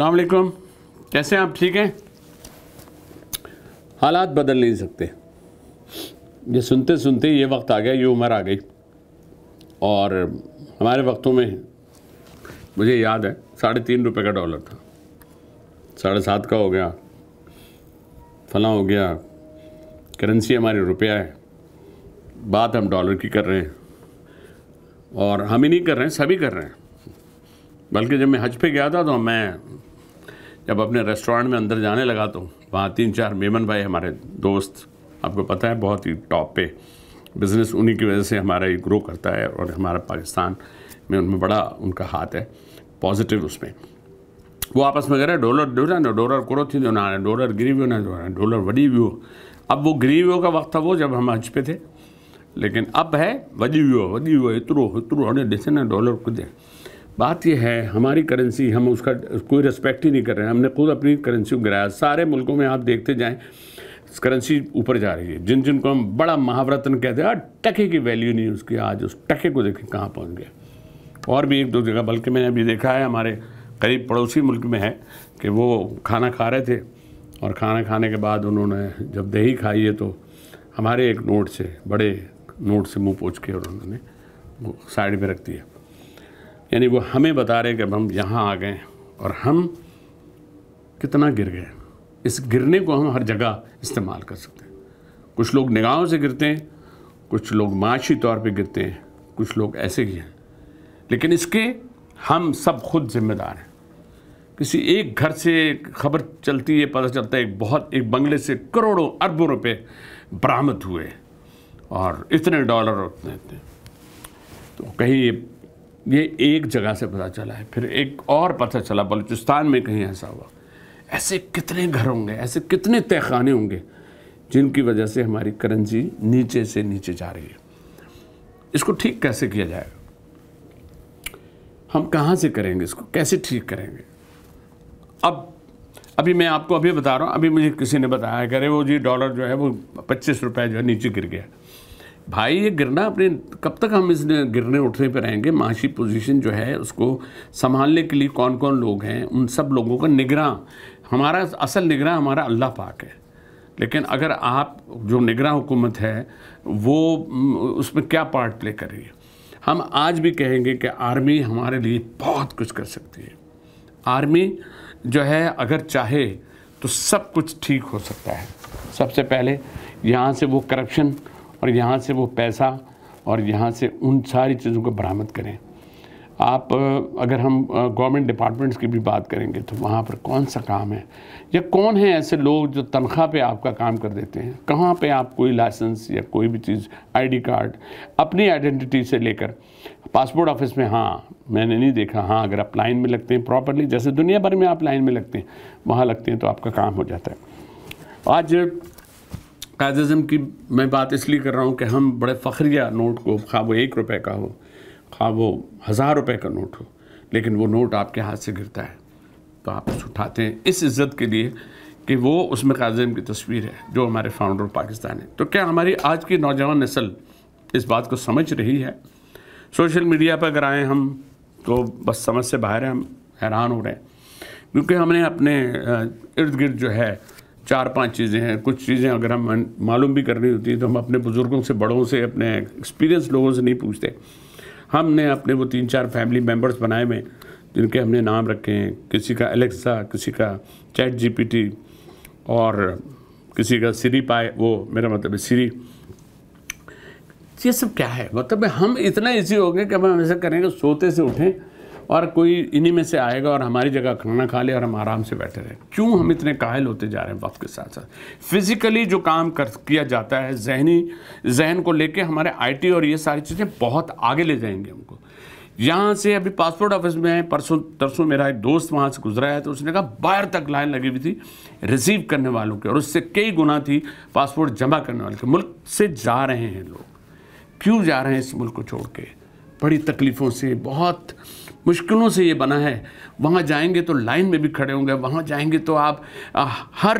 अलकुम कैसे हैं आप ठीक हैं हालात बदल नहीं सकते ये सुनते सुनते ये वक्त आ गया ये उम्र आ गई और हमारे वक्तों में मुझे याद है साढ़े तीन रुपये का डॉलर था साढ़े सात का हो गया फला हो गया करेंसी हमारी रुपया है बात हम डॉलर की कर रहे हैं और हम ही नहीं कर रहे हैं सभी कर रहे हैं बल्कि जब मैं हज पे गया था तो मैं जब अपने रेस्टोरेंट में अंदर जाने लगा तो वहाँ तीन चार मेमन भाई हमारे दोस्त आपको पता है बहुत ही टॉप पे बिज़नेस उन्हीं की वजह से हमारा ये ग्रो करता है और हमारा पाकिस्तान में उनमें बड़ा उनका हाथ है पॉजिटिव उसमें वो आपस में कह रहे डॉलर डोला ना डॉलर करो थी ना डॉलर गिरी वियो ना जो डॉलर वडी हो अब वो गिरी वियो का वक्त था वो जब हम हज पे थे लेकिन अब है वधी वियो वधी इतरो इतरो हमें हाणे ना डॉलर दे बात यह है हमारी करेंसी हम उसका कोई रिस्पेक्ट ही नहीं कर रहे हैं हमने खुद अपनी करेंसी को गिराया सारे मुल्कों में आप देखते जाएं करेंसी ऊपर जा रही है जिन जिनको हम बड़ा महावरतन कहते हैं टके की वैल्यू नहीं उसकी आज उस टके को देखें कहाँ पहुँच गया और भी एक दो जगह बल्कि मैंने अभी देखा है हमारे करीब पड़ोसी मुल्क में है कि वो खाना खा रहे थे और खाना खाने के बाद उन्होंने जब दही खाई है तो हमारे एक नोट से बड़े नोट से मुंह पोछ के उन्होंने साइड में रख दिया यानी वो हमें बता रहे कि अब हम यहाँ आ गए और हम कितना गिर गए इस गिरने को हम हर जगह इस्तेमाल कर सकते हैं कुछ लोग निगाहों से गिरते हैं कुछ लोग माशी तौर पे गिरते हैं कुछ लोग ऐसे ही हैं लेकिन इसके हम सब खुद जिम्मेदार हैं किसी एक घर से खबर चलती है पता चलता है एक बहुत एक बंगले से करोड़ों अरबों रुपए बरामद हुए और इतने डॉलर उतने इतने तो कहीं ये ये एक जगह से पता चला है फिर एक और पता चला बलूचिस्तान में कहीं ऐसा हुआ ऐसे कितने घर होंगे ऐसे कितने तहखाने होंगे जिनकी वजह से हमारी करंसी नीचे से नीचे जा रही है इसको ठीक कैसे किया जाएगा हम कहाँ से करेंगे इसको कैसे ठीक करेंगे अब अभी मैं आपको अभी बता रहा हूँ अभी मुझे किसी ने बताया करे वो जी डॉलर जो है वो पच्चीस रुपये जो है नीचे गिर गया भाई ये गिरना अपने कब तक हम इस गिरने उठने पर रहेंगे माशी पोजीशन जो है उसको संभालने के लिए कौन कौन लोग हैं उन सब लोगों का निगरान हमारा असल निगरान हमारा अल्लाह पाक है लेकिन अगर आप जो निगरान हुकूमत है वो उसमें क्या पार्ट प्ले कर रही है हम आज भी कहेंगे कि आर्मी हमारे लिए बहुत कुछ कर सकती है आर्मी जो है अगर चाहे तो सब कुछ ठीक हो सकता है सबसे पहले यहाँ से वो करप्शन और यहाँ से वो पैसा और यहाँ से उन सारी चीज़ों को बरामद करें आप अगर हम गवर्नमेंट डिपार्टमेंट्स की भी बात करेंगे तो वहाँ पर कौन सा काम है या कौन है ऐसे लोग जो तनख्वाह पे आपका काम कर देते हैं कहाँ पे आप कोई लाइसेंस या कोई भी चीज़ आईडी कार्ड अपनी आइडेंटिटी से लेकर पासपोर्ट ऑफिस में हाँ मैंने नहीं देखा हाँ अगर आप लाइन में लगते हैं प्रॉपरली जैसे दुनिया भर में आप लाइन में लगते हैं वहाँ लगते हैं तो आपका काम हो जाता है आज फैजम की मैं बात इसलिए कर रहा हूँ कि हम बड़े फ़ख्रिया नोट को खा वो एक रुपये का हो खा वो हज़ार रुपये का नोट हो लेकिन वो नोट आपके हाथ से गिरता है तो आप उस उठाते हैं इस इज़्ज़त के लिए कि वो उसमें काजम की तस्वीर है जो हमारे फाउंडर पाकिस्तान है तो क्या हमारी आज की नौजवान नस्ल इस बात को समझ रही है सोशल मीडिया पर अगर आए हम तो बस समझ से बाहर हैं हम हैरान हो रहे हैं क्योंकि हमने अपने इर्द गिर्द जो है चार पांच चीज़ें हैं कुछ चीज़ें अगर हम मालूम भी करनी होती है तो हम अपने बुज़ुर्गों से बड़ों से अपने एक्सपीरियंस लोगों से नहीं पूछते हमने अपने वो तीन चार फैमिली मेम्बर्स बनाए हुए जिनके हमने नाम रखे हैं किसी का एलेक्सा किसी का चैट जी और किसी का सीरी पाए वो मेरा मतलब है सीरी ये सब क्या है मतलब हम इतना ईजी हो गए कि हम ऐसा करेंगे सोते से उठें और कोई इन्हीं में से आएगा और हमारी जगह खाना खा ले और हम आराम से बैठे रहें क्यों हम इतने कायल होते जा रहे हैं वक्त के साथ साथ फिज़िकली जो काम कर किया जाता है जहनी जहन को लेके हमारे आईटी और ये सारी चीज़ें बहुत आगे ले जाएंगे हमको यहाँ से अभी पासपोर्ट ऑफिस में है परसों तरसों मेरा एक दोस्त वहाँ से गुजरा है तो उसने कहा बाहर तक लाइन लगी हुई थी रिसीव करने वालों की और उससे कई गुना थी पासपोर्ट जमा करने वाले के मुल्क से जा रहे हैं लोग क्यों जा रहे हैं इस मुल्क को छोड़ के बड़ी तकलीफ़ों से बहुत मुश्किलों से ये बना है वहाँ जाएंगे तो लाइन में भी खड़े होंगे वहाँ जाएंगे तो आप आ, हर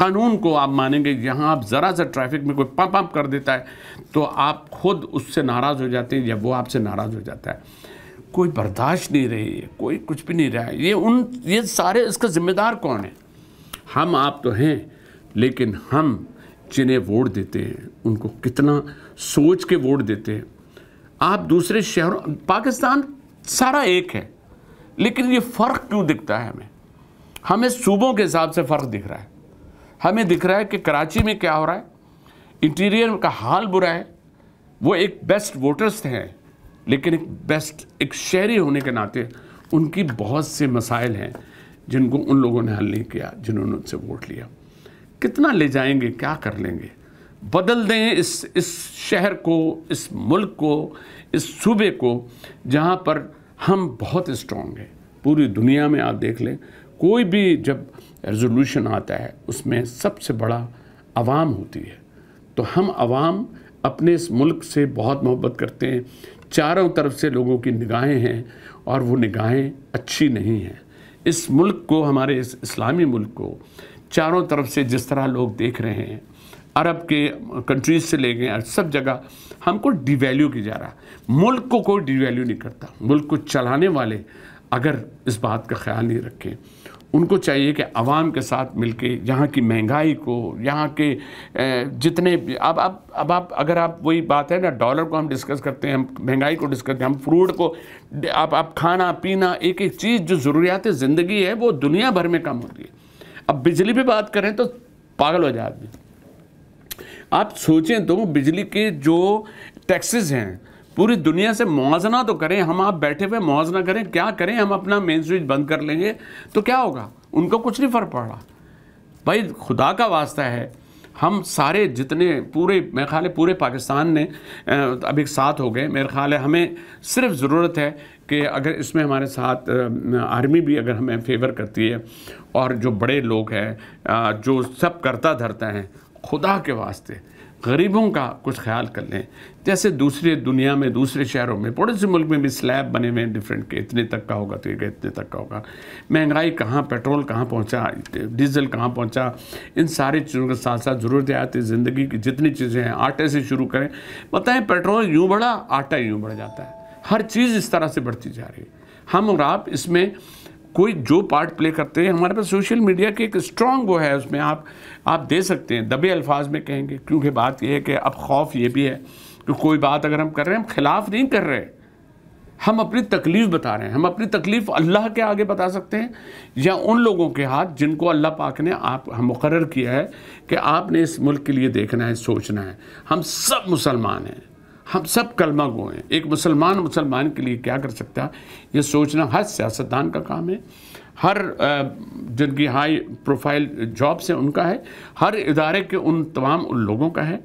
कानून को आप मानेंगे यहाँ आप ज़रा सा ट्रैफिक में कोई पंप अप कर देता है तो आप खुद उससे नाराज़ हो जाते हैं या वो आपसे नाराज़ हो जाता है कोई बर्दाश्त नहीं रही है कोई कुछ भी नहीं रहा है ये उन ये सारे इसका ज़िम्मेदार कौन है हम आप तो हैं लेकिन हम जिन्हें वोट देते हैं उनको कितना सोच के वोट देते हैं आप दूसरे शहरों पाकिस्तान सारा एक है लेकिन ये फ़र्क क्यों दिखता है हमें हमें सूबों के हिसाब से फ़र्क दिख रहा है हमें दिख रहा है कि कराची में क्या हो रहा है इंटीरियर का हाल बुरा है वो एक बेस्ट वोटर्स हैं लेकिन एक बेस्ट एक शहरी होने के नाते उनकी बहुत से मसाइल हैं जिनको उन लोगों ने हल नहीं किया जिन्होंने उनसे वोट लिया कितना ले जाएंगे क्या कर लेंगे बदल दें इस इस शहर को इस मुल्क को इस सूबे को जहाँ पर हम बहुत स्ट्रॉन्ग हैं पूरी दुनिया में आप देख लें कोई भी जब रेजोल्यूशन आता है उसमें सबसे बड़ा आवाम होती है तो हम आवाम अपने इस मुल्क से बहुत मोहब्बत करते हैं चारों तरफ से लोगों की निगाहें हैं और वो निगाहें अच्छी नहीं हैं इस मुल्क को हमारे इस इस्लामी मुल्क को चारों तरफ से जिस तरह लोग देख रहे हैं अरब के कंट्रीज से ले गए सब जगह हमको डिवैल्यू की जा रहा है मुल्क को कोई डिवैल्यू नहीं करता मुल्क को चलाने वाले अगर इस बात का ख्याल नहीं रखें उनको चाहिए कि आवाम के साथ मिलके यहाँ की महंगाई को यहाँ के जितने अब अब अब आप अगर आप वही बात है ना डॉलर को हम डिस्कस करते हैं हम महंगाई को डिस्कस करते हैं हम फ्रूट को आप आप खाना पीना एक एक चीज़ जो ज़रूरियात ज़िंदगी है वो दुनिया भर में कम होती है अब बिजली पर बात करें तो पागल हो जाए आदमी आप सोचें तो बिजली के जो टैक्सेस हैं पूरी दुनिया से मुआजना तो करें हम आप बैठे हुए मुआजना करें क्या करें हम अपना मेन स्विच बंद कर लेंगे तो क्या होगा उनको कुछ नहीं फ़र्क पड़ा भाई खुदा का वास्ता है हम सारे जितने पूरे मेरे ख्याल पूरे पाकिस्तान ने अभी साथ हो गए मेरे ख्याल है हमें सिर्फ ज़रूरत है कि अगर इसमें हमारे साथ आर्मी भी अगर हमें फेवर करती है और जो बड़े लोग हैं जो सब करता धरता हैं खुदा के वास्ते गरीबों का कुछ ख्याल कर लें जैसे दूसरे दुनिया में दूसरे शहरों में बड़े से मुल्क में भी स्लैब बने हुए हैं डिफरेंट के इतने तक का होगा तो ये इतने तक का होगा महंगाई कहाँ पेट्रोल कहाँ पहुँचा डीजल कहाँ पहुँचा इन सारी चीज़ों के साथ साथ ज़रूरत आती ज़िंदगी की जितनी चीज़ें हैं आटे से शुरू करें बताएं पेट्रोल यूँ बढ़ा आटा यूँ बढ़ जाता है हर चीज़ इस तरह से बढ़ती जा रही है हम और आप इसमें कोई जो पार्ट प्ले करते हैं हमारे पास सोशल मीडिया के एक स्ट्रॉन्ग वो है उसमें आप आप दे सकते हैं दबे अल्फाज में कहेंगे क्योंकि बात यह है कि अब खौफ ये भी है कि कोई बात अगर हम कर रहे हैं हम खिलाफ नहीं कर रहे हम अपनी तकलीफ़ बता रहे हैं हम अपनी तकलीफ़ अल्लाह के आगे बता सकते हैं या उन लोगों के हाथ जिनको अल्लाह पाक ने आप हम मुकर किया है कि आपने इस मुल्क के लिए देखना है सोचना है हम सब मुसलमान हैं हम सब कलमा गो हैं एक मुसलमान मुसलमान के लिए क्या कर सकता है ये सोचना हर सियासतदान का काम है हर जिनकी हाई प्रोफाइल जॉब्स हैं उनका है हर इदारे के उन तमाम उन लोगों का है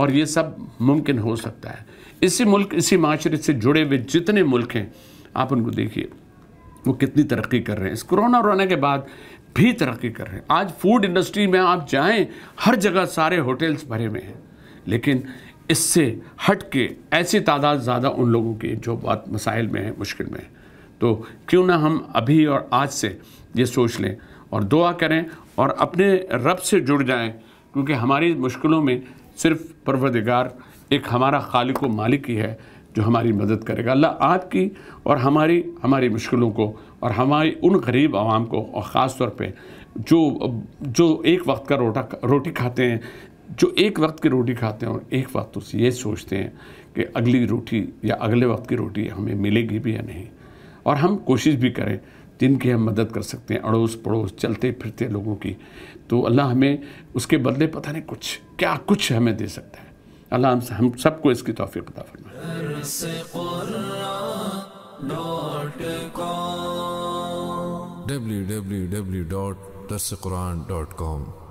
और ये सब मुमकिन हो सकता है इसी मुल्क इसी माशरे से जुड़े हुए जितने मुल्क हैं आप उनको देखिए वो कितनी तरक्की कर रहे हैं इस कोरोना वरोना के बाद भी तरक्की कर रहे हैं आज फूड इंडस्ट्री में आप जाएं हर जगह सारे होटल्स भरे हुए हैं लेकिन इससे हट के ऐसी तादाद ज़्यादा उन लोगों की जो बहुत मसाइल में है मुश्किल में है तो क्यों ना हम अभी और आज से ये सोच लें और दुआ करें और अपने रब से जुड़ जाएं क्योंकि हमारी मुश्किलों में सिर्फ परवरदिगार एक हमारा खालिक व मालिक ही है जो हमारी मदद करेगा अल्लाह आपकी और हमारी हमारी मुश्किलों को और हमारी उन गरीब आवाम को और ख़ास तौर पे जो जो एक वक्त का रोटा रोटी खाते हैं जो एक वक्त की रोटी खाते हैं और एक वक्त उस ये सोचते हैं कि अगली रोटी या अगले वक्त की रोटी हमें मिलेगी भी या नहीं और हम कोशिश भी करें जिनकी हम मदद कर सकते हैं अड़ोस पड़ोस चलते फिरते लोगों की तो अल्लाह हमें उसके बदले पता नहीं कुछ क्या कुछ हमें दे सकता है अल्लाह हम हम सबको इसकी तोफ़ी अदा डॉट www.dasquran.com